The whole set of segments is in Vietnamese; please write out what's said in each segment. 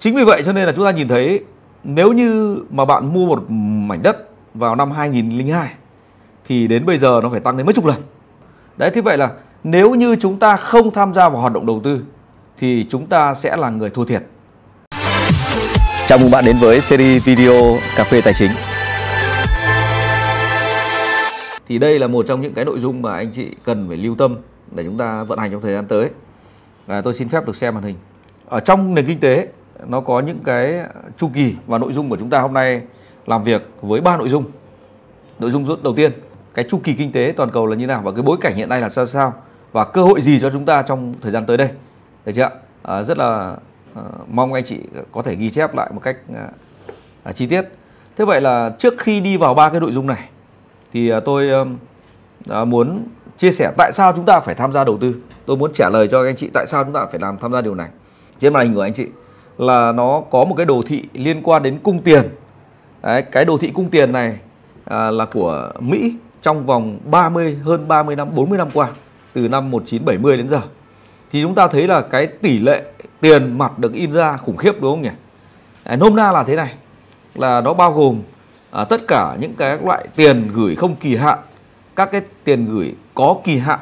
chính vì vậy cho nên là chúng ta nhìn thấy nếu như mà bạn mua một mảnh đất vào năm 2002 thì đến bây giờ nó phải tăng đến mấy chục lần. Đấy thế vậy là nếu như chúng ta không tham gia vào hoạt động đầu tư thì chúng ta sẽ là người thua thiệt. Chào mừng bạn đến với series video Cà phê Tài chính. Thì đây là một trong những cái nội dung mà anh chị cần phải lưu tâm để chúng ta vận hành trong thời gian tới. Và tôi xin phép được xem màn hình. Ở trong nền kinh tế nó có những cái chu kỳ và nội dung của chúng ta hôm nay làm việc với ba nội dung nội dung đầu tiên cái chu kỳ kinh tế toàn cầu là như nào và cái bối cảnh hiện nay là sao sao và cơ hội gì cho chúng ta trong thời gian tới đây được chưa à, rất là à, mong anh chị có thể ghi chép lại một cách à, à, chi tiết thế vậy là trước khi đi vào ba cái nội dung này thì à, tôi à, muốn chia sẻ tại sao chúng ta phải tham gia đầu tư tôi muốn trả lời cho anh chị tại sao chúng ta phải làm tham gia điều này trên màn hình của anh chị là nó có một cái đồ thị liên quan đến cung tiền Đấy, cái đồ thị cung tiền này à, là của Mỹ trong vòng 30 hơn 30 năm 40 năm qua từ năm 1970 đến giờ thì chúng ta thấy là cái tỷ lệ tiền mặt được in ra khủng khiếp đúng không nhỉ à, nôm na là thế này là nó bao gồm à, tất cả những cái loại tiền gửi không kỳ hạn các cái tiền gửi có kỳ hạn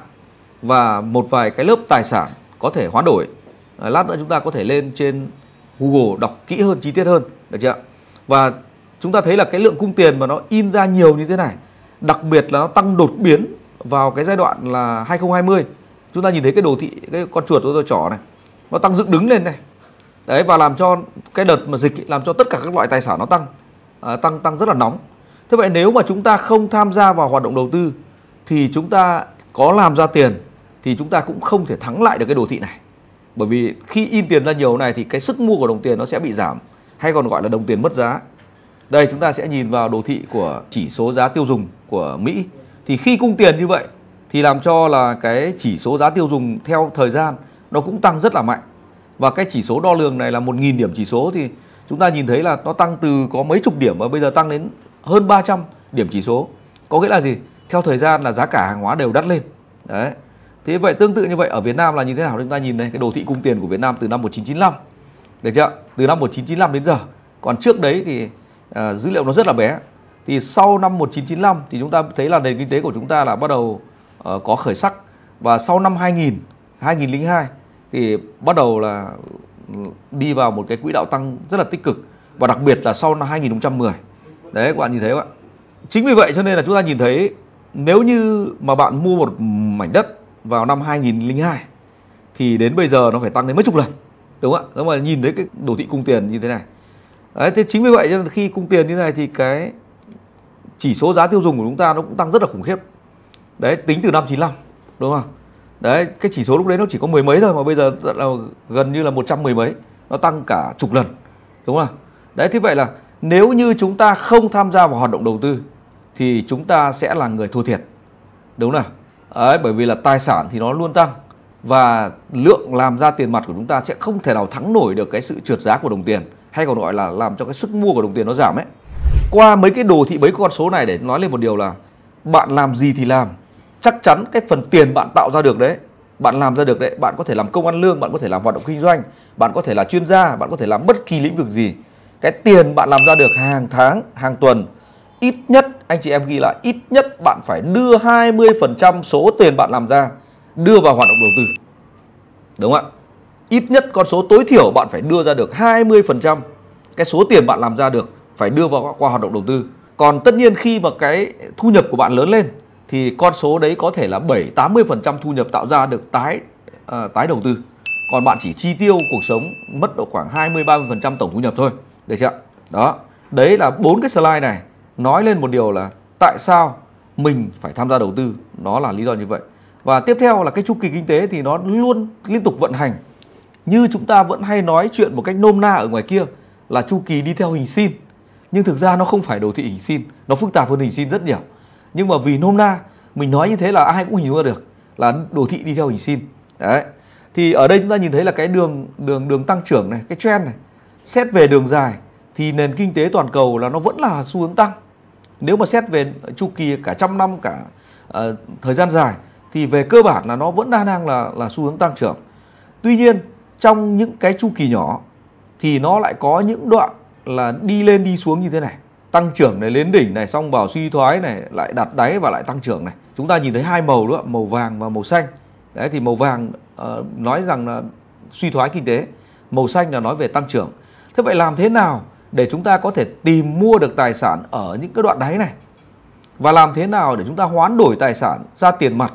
và một vài cái lớp tài sản có thể hoán đổi à, lát nữa chúng ta có thể lên trên Google đọc kỹ hơn chi tiết hơn được chưa và chúng ta thấy là cái lượng cung tiền mà nó in ra nhiều như thế này đặc biệt là nó tăng đột biến vào cái giai đoạn là 2020 chúng ta nhìn thấy cái đồ thị cái con chuột tôi trỏ này nó tăng dựng đứng lên này đấy và làm cho cái đợt mà dịch ấy, làm cho tất cả các loại tài sản nó tăng à, tăng tăng rất là nóng thế vậy nếu mà chúng ta không tham gia vào hoạt động đầu tư thì chúng ta có làm ra tiền thì chúng ta cũng không thể thắng lại được cái đồ thị này bởi vì khi in tiền ra nhiều này thì cái sức mua của đồng tiền nó sẽ bị giảm hay còn gọi là đồng tiền mất giá đây chúng ta sẽ nhìn vào đồ thị của chỉ số giá tiêu dùng của Mỹ thì khi cung tiền như vậy thì làm cho là cái chỉ số giá tiêu dùng theo thời gian nó cũng tăng rất là mạnh và cái chỉ số đo lường này là 1.000 điểm chỉ số thì chúng ta nhìn thấy là nó tăng từ có mấy chục điểm và bây giờ tăng đến hơn 300 điểm chỉ số có nghĩa là gì theo thời gian là giá cả hàng hóa đều đắt lên đấy Thế vậy tương tự như vậy ở Việt Nam là như thế nào? Chúng ta nhìn đây cái đồ thị cung tiền của Việt Nam từ năm 1995. Được chưa? Từ năm 1995 đến giờ. Còn trước đấy thì à, dữ liệu nó rất là bé. Thì sau năm 1995 thì chúng ta thấy là nền kinh tế của chúng ta là bắt đầu à, có khởi sắc và sau năm 2000, 2002 thì bắt đầu là đi vào một cái quỹ đạo tăng rất là tích cực và đặc biệt là sau năm 2010. Đấy các bạn nhìn thấy không ạ? Chính vì vậy cho nên là chúng ta nhìn thấy nếu như mà bạn mua một mảnh đất vào năm 2002 thì đến bây giờ nó phải tăng đến mấy chục lần đúng không ạ nếu mà nhìn thấy cái đồ thị cung tiền như thế này đấy thế chính vì vậy khi cung tiền như thế này thì cái chỉ số giá tiêu dùng của chúng ta nó cũng tăng rất là khủng khiếp đấy tính từ năm 95 đúng không đấy cái chỉ số lúc đấy nó chỉ có mười mấy thôi mà bây giờ là gần như là một trăm mười mấy nó tăng cả chục lần đúng không đấy thế vậy là nếu như chúng ta không tham gia vào hoạt động đầu tư thì chúng ta sẽ là người thua thiệt đúng không nào Đấy, bởi vì là tài sản thì nó luôn tăng và lượng làm ra tiền mặt của chúng ta sẽ không thể nào thắng nổi được cái sự trượt giá của đồng tiền hay còn gọi là làm cho cái sức mua của đồng tiền nó giảm ấy. Qua mấy cái đồ thị mấy con số này để nói lên một điều là bạn làm gì thì làm, chắc chắn cái phần tiền bạn tạo ra được đấy, bạn làm ra được đấy, bạn có thể làm công ăn lương, bạn có thể làm hoạt động kinh doanh, bạn có thể là chuyên gia, bạn có thể làm bất kỳ lĩnh vực gì. Cái tiền bạn làm ra được hàng tháng, hàng tuần ít nhất anh chị em ghi lại ít nhất bạn phải đưa 20% số tiền bạn làm ra đưa vào hoạt động đầu tư. Đúng không ạ? Ít nhất con số tối thiểu bạn phải đưa ra được 20% cái số tiền bạn làm ra được phải đưa vào qua hoạt động đầu tư. Còn tất nhiên khi mà cái thu nhập của bạn lớn lên thì con số đấy có thể là 7 80% thu nhập tạo ra được tái uh, tái đầu tư. Còn bạn chỉ chi tiêu cuộc sống mất độ khoảng 20 30% tổng thu nhập thôi. Được chưa? Đó. Đấy là bốn cái slide này nói lên một điều là tại sao mình phải tham gia đầu tư đó là lý do như vậy và tiếp theo là cái chu kỳ kinh tế thì nó luôn liên tục vận hành như chúng ta vẫn hay nói chuyện một cách nôm na ở ngoài kia là chu kỳ đi theo hình sin nhưng thực ra nó không phải đồ thị hình sin nó phức tạp hơn hình sin rất nhiều nhưng mà vì nôm na mình nói như thế là ai cũng hình dung ra được là đồ thị đi theo hình sin đấy thì ở đây chúng ta nhìn thấy là cái đường đường đường tăng trưởng này cái trend này xét về đường dài thì nền kinh tế toàn cầu là nó vẫn là xu hướng tăng nếu mà xét về chu kỳ cả trăm năm cả uh, thời gian dài thì về cơ bản là nó vẫn đang năng là là xu hướng tăng trưởng tuy nhiên trong những cái chu kỳ nhỏ thì nó lại có những đoạn là đi lên đi xuống như thế này tăng trưởng này lên đỉnh này xong vào suy thoái này lại đặt đáy và lại tăng trưởng này chúng ta nhìn thấy hai màu nữa màu vàng và màu xanh đấy thì màu vàng uh, nói rằng là suy thoái kinh tế màu xanh là nói về tăng trưởng thế vậy làm thế nào để chúng ta có thể tìm mua được tài sản ở những cái đoạn đáy này và làm thế nào để chúng ta hoán đổi tài sản ra tiền mặt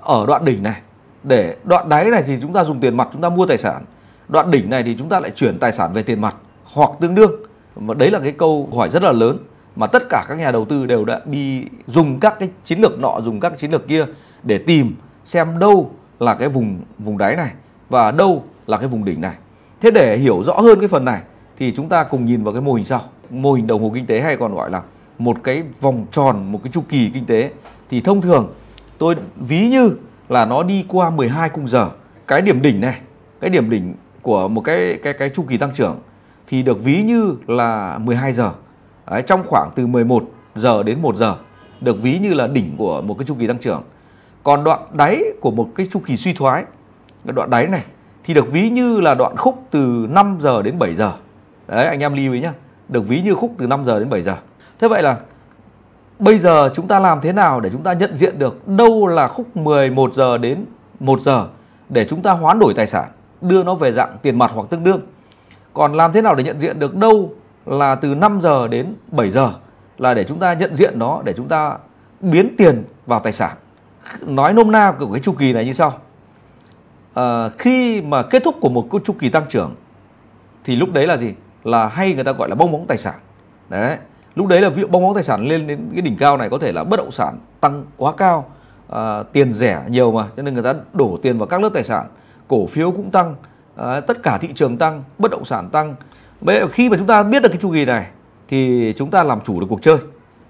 ở đoạn đỉnh này để đoạn đáy này thì chúng ta dùng tiền mặt chúng ta mua tài sản đoạn đỉnh này thì chúng ta lại chuyển tài sản về tiền mặt hoặc tương đương mà đấy là cái câu hỏi rất là lớn mà tất cả các nhà đầu tư đều đã đi dùng các cái chiến lược nọ dùng các chiến lược kia để tìm xem đâu là cái vùng vùng đáy này và đâu là cái vùng đỉnh này thế để hiểu rõ hơn cái phần này thì chúng ta cùng nhìn vào cái mô hình sau mô hình đồng hồ kinh tế hay còn gọi là một cái vòng tròn một cái chu kỳ kinh tế thì thông thường tôi ví như là nó đi qua 12 khung giờ cái điểm đỉnh này cái điểm đỉnh của một cái cái cái chu kỳ tăng trưởng thì được ví như là 12 giờ Đấy, trong khoảng từ 11 giờ đến 1 giờ được ví như là đỉnh của một cái chu kỳ tăng trưởng còn đoạn đáy của một cái chu kỳ suy thoái cái đoạn đáy này thì được ví như là đoạn khúc từ 5 giờ đến 7 giờ đấy anh em lưu ý nhá được ví như khúc từ 5 giờ đến 7 giờ thế vậy là bây giờ chúng ta làm thế nào để chúng ta nhận diện được đâu là khúc 11 giờ đến 1 giờ để chúng ta hoán đổi tài sản đưa nó về dạng tiền mặt hoặc tương đương còn làm thế nào để nhận diện được đâu là từ 5 giờ đến 7 giờ là để chúng ta nhận diện nó để chúng ta biến tiền vào tài sản nói nôm na của cái chu kỳ này như sau à, khi mà kết thúc của một chu kỳ tăng trưởng thì lúc đấy là gì là hay người ta gọi là bong bóng tài sản đấy lúc đấy là ví dụ bong bóng tài sản lên đến cái đỉnh cao này có thể là bất động sản tăng quá cao à, tiền rẻ nhiều mà cho nên người ta đổ tiền vào các lớp tài sản cổ phiếu cũng tăng à, tất cả thị trường tăng bất động sản tăng Bây, khi mà chúng ta biết được cái chu kỳ này thì chúng ta làm chủ được cuộc chơi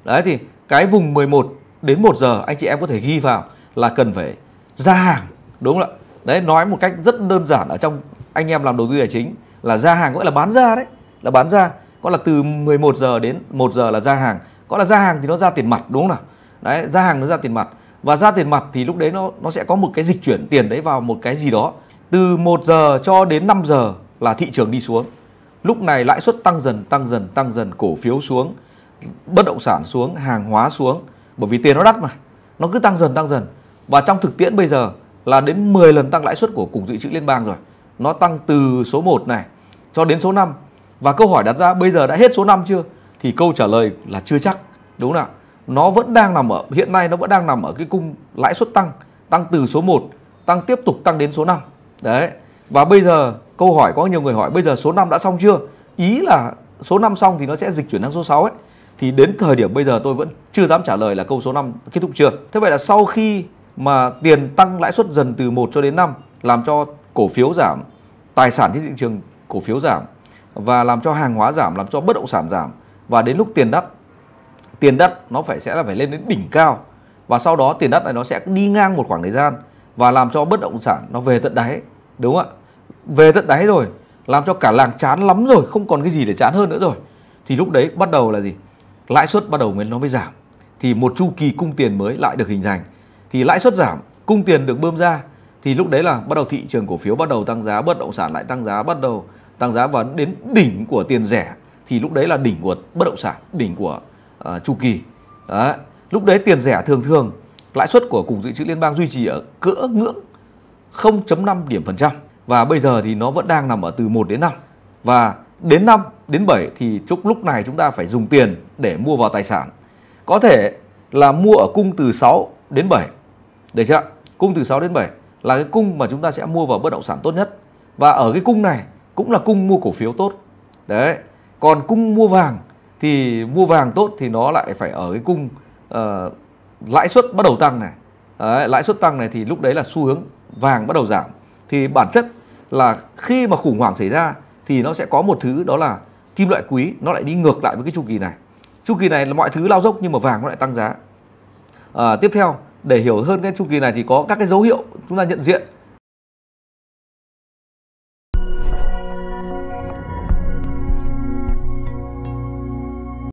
đấy thì cái vùng 11 đến 1 giờ anh chị em có thể ghi vào là cần phải ra hàng đúng không ạ đấy nói một cách rất đơn giản ở trong anh em làm đầu tư tài chính là ra hàng gọi là bán ra đấy là bán ra có là từ 11 giờ đến 1 giờ là ra hàng có là ra hàng thì nó ra tiền mặt đúng không nào đấy ra hàng nó ra tiền mặt và ra tiền mặt thì lúc đấy nó nó sẽ có một cái dịch chuyển tiền đấy vào một cái gì đó từ 1 giờ cho đến 5 giờ là thị trường đi xuống lúc này lãi suất tăng dần tăng dần tăng dần cổ phiếu xuống bất động sản xuống hàng hóa xuống bởi vì tiền nó đắt mà nó cứ tăng dần tăng dần và trong thực tiễn bây giờ là đến 10 lần tăng lãi suất của cục dự trữ liên bang rồi nó tăng từ số 1 này cho đến số 5 và câu hỏi đặt ra bây giờ đã hết số 5 chưa? Thì câu trả lời là chưa chắc, đúng không ạ? Nó vẫn đang nằm ở hiện nay nó vẫn đang nằm ở cái cung lãi suất tăng, tăng từ số 1, tăng tiếp tục tăng đến số 5. Đấy. Và bây giờ câu hỏi có nhiều người hỏi bây giờ số 5 đã xong chưa? Ý là số 5 xong thì nó sẽ dịch chuyển sang số 6 ấy. Thì đến thời điểm bây giờ tôi vẫn chưa dám trả lời là câu số 5 kết thúc chưa. Thế vậy là sau khi mà tiền tăng lãi suất dần từ 1 cho đến 5 làm cho cổ phiếu giảm, tài sản trên thị trường cổ phiếu giảm và làm cho hàng hóa giảm làm cho bất động sản giảm và đến lúc tiền đất tiền đất nó phải sẽ là phải lên đến đỉnh cao và sau đó tiền đất này nó sẽ đi ngang một khoảng thời gian và làm cho bất động sản nó về tận đáy đúng không ạ về tận đáy rồi làm cho cả làng chán lắm rồi không còn cái gì để chán hơn nữa rồi thì lúc đấy bắt đầu là gì lãi suất bắt đầu mới nó mới giảm thì một chu kỳ cung tiền mới lại được hình thành thì lãi suất giảm cung tiền được bơm ra thì lúc đấy là bắt đầu thị trường cổ phiếu bắt đầu tăng giá bất động sản lại tăng giá bắt đầu tăng giá và đến đỉnh của tiền rẻ thì lúc đấy là đỉnh của bất động sản đỉnh của uh, chu kỳ đấy. lúc đấy tiền rẻ thường thường lãi suất của cục dự trữ liên bang duy trì ở cỡ ngưỡng 0.5 điểm phần trăm và bây giờ thì nó vẫn đang nằm ở từ 1 đến 5 và đến 5 đến 7 thì chúc lúc này chúng ta phải dùng tiền để mua vào tài sản có thể là mua ở cung từ 6 đến 7 được chưa cung từ 6 đến 7 là cái cung mà chúng ta sẽ mua vào bất động sản tốt nhất và ở cái cung này cũng là cung mua cổ phiếu tốt đấy còn cung mua vàng thì mua vàng tốt thì nó lại phải ở cái cung uh, lãi suất bắt đầu tăng này đấy, lãi suất tăng này thì lúc đấy là xu hướng vàng bắt đầu giảm thì bản chất là khi mà khủng hoảng xảy ra thì nó sẽ có một thứ đó là kim loại quý nó lại đi ngược lại với cái chu kỳ này chu kỳ này là mọi thứ lao dốc nhưng mà vàng nó lại tăng giá à, tiếp theo để hiểu hơn cái chu kỳ này thì có các cái dấu hiệu chúng ta nhận diện